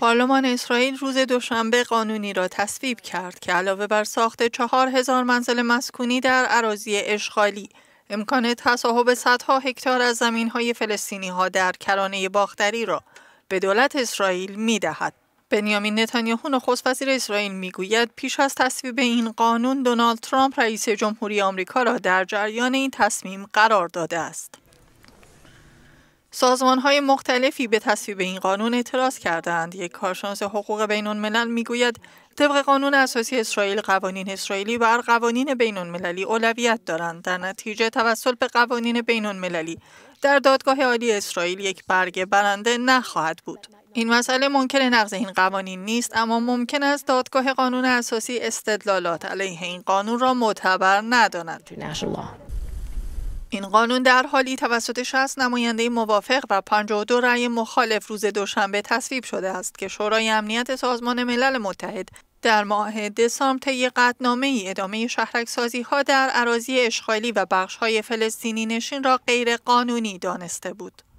پارلمان اسرائیل روز دوشنبه قانونی را تصویب کرد که علاوه بر ساخت چهار هزار منزل مسکونی در عراضی اشغالی امکان تصاحب صدها هکتار از زمین های فلسطینی ها در کرانه باختری را به دولت اسرائیل می دهد. بنیامین نتانیاهو نخست وزیر اسرائیل میگوید پیش از تصویب این قانون دونالد ترامپ رئیس جمهوری آمریکا را در جریان این تصمیم قرار داده است. سازمان های مختلفی به تصویب این قانون اعتراض کردند. یک کارشناس حقوق بین الملل می گوید طبق قانون اساسی اسرائیل قوانین اسرائیلی بر قوانین بین المللی اولویت دارند. در نتیجه توسل به قوانین بین المللی در دادگاه عالی اسرائیل یک برگ برنده نخواهد بود. این مسئله ممکن نقض این قوانین نیست اما ممکن است دادگاه قانون اساسی استدلالات علیه این قانون را معتبر نداند. این قانون در حالی توسط 60 نماینده موافق و 52 رأی مخالف روز دوشنبه تصویب شده است که شورای امنیت سازمان ملل متحد در ماه دسامبر طی قطنامه ای ادامه شهرک سازی ها در عراضی اشغالی و بخش های فلسطینی نشین را غیر قانونی دانسته بود.